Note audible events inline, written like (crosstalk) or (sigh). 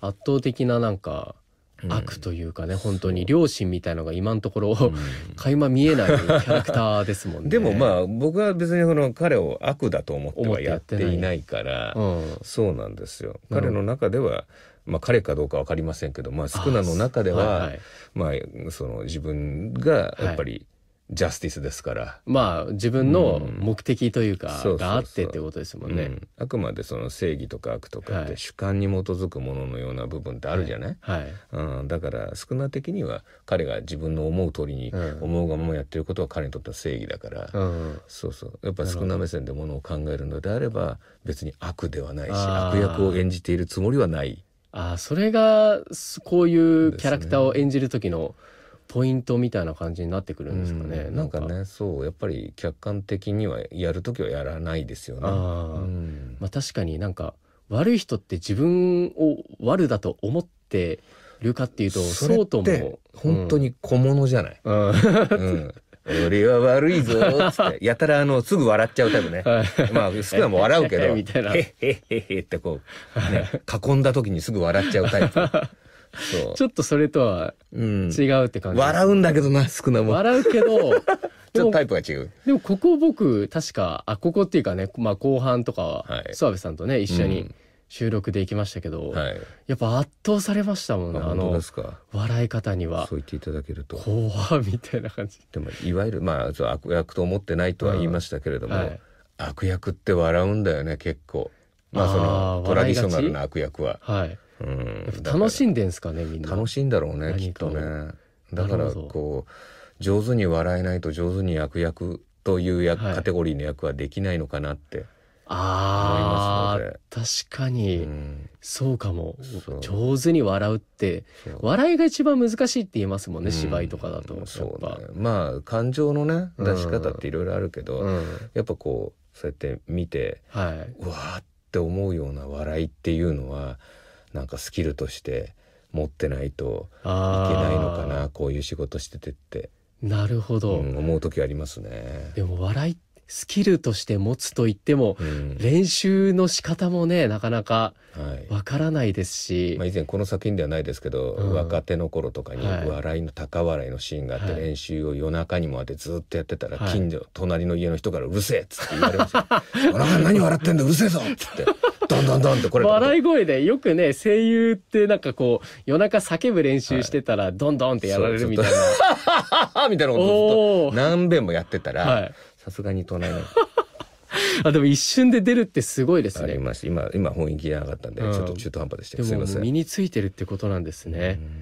圧倒的ななんか悪というかね、うん、本当に両親みたいのが今のところ、うん、垣間見えないキャラクターですもんね (laughs) でもまあ僕は別にその彼を悪だと思ってはやっていないから、うん、そうなんですよ彼の中では、まあ、彼かどうか分かりませんけど、まあ、スクナの中では、自分がやっぱりジャスティスですからまあ自分の目的というかがあってってことですもんね、うん、あくまでその正義とか悪とかって主観に基づくもののような部分ってあるじゃない、はい、はい、うん、だから少な的には彼が自分の思う通りに思うがままやってることは彼にとっては正義だから、うん、そうそうやっぱ少な目線でものを考えるのであれば別に悪ではないし悪役を演じているつもりはないあそれがこういうキャラクターを演じる時の、ねポイントみたいな感じになってくるんですかね、うん、なんかねそうやっぱり客観的にはやるときはやらないですよね。あうん、まあ、確かになんか悪い人って自分を悪だと思ってるかっていうとそうとも本当に小物じゃない。うん、(laughs) 俺は悪いぞって (laughs) やたらあのすぐ笑っちゃうタイプねまあ少なも笑うけど「(laughs) へへへっへ」ってこう、ね、囲んだ時にすぐ笑っちゃうタイプちょっとそれとは違うって感じ、うん、笑うんだけどな少なも笑うけど (laughs) ちょっとタイプが違うでもここ僕確かあここっていうかね、まあ、後半とかは諏訪部さんとね一緒に、収録で行きましたけど、やっぱ圧倒されましたもんねあの笑い方にはそう言っていただけると怖みたいな感じでもいわゆるまあ悪役と思ってないとは言いましたけれども、はい、悪役って笑うんだよね結構まあそのトラディショナルな悪役は、はい、楽しんでんすかねみんな楽しいんだろうねきっとねだからこう上手に笑えないと上手に役役という役、はい、カテゴリーの役はできないのかなってあ確かに、うん、そうかも上手に笑うって笑いが一番難しいって言いますもんね、うん、芝居とかだと、そうね、まあ感情のね出し方っていろいろあるけど、うん、やっぱこうそうやって見て、はい、うわーって思うような笑いっていうのはなんかスキルとして持ってないといけないのかなこういう仕事しててってなるほど、うん、思う時ありますねでも笑いスキルとして持つといっても、うん、練習の仕方もねなかなかわからないですし、はい、まあ、以前この作品ではないですけど、うん、若手の頃とかに笑いの高笑いのシーンがあって、はい、練習を夜中にもあってずっとやってたら、近所、隣の家の人から「うるせえ!」っつって言われました「(laughs) 何笑ってんだうるせえぞ!」っつって。どんどんどんってこれ。笑い声でよくね、声優ってなんかこう、夜中叫ぶ練習してたら、どんどんってやられるみたいな。はい、(laughs) みたいなことずっと何遍もやってたら、さすがに隣の。(laughs) あでも一瞬で出るってすごいですね。今今本気が上がったんで、ちょっと中途半端でした、うん、すみません。身についてるってことなんですね。うん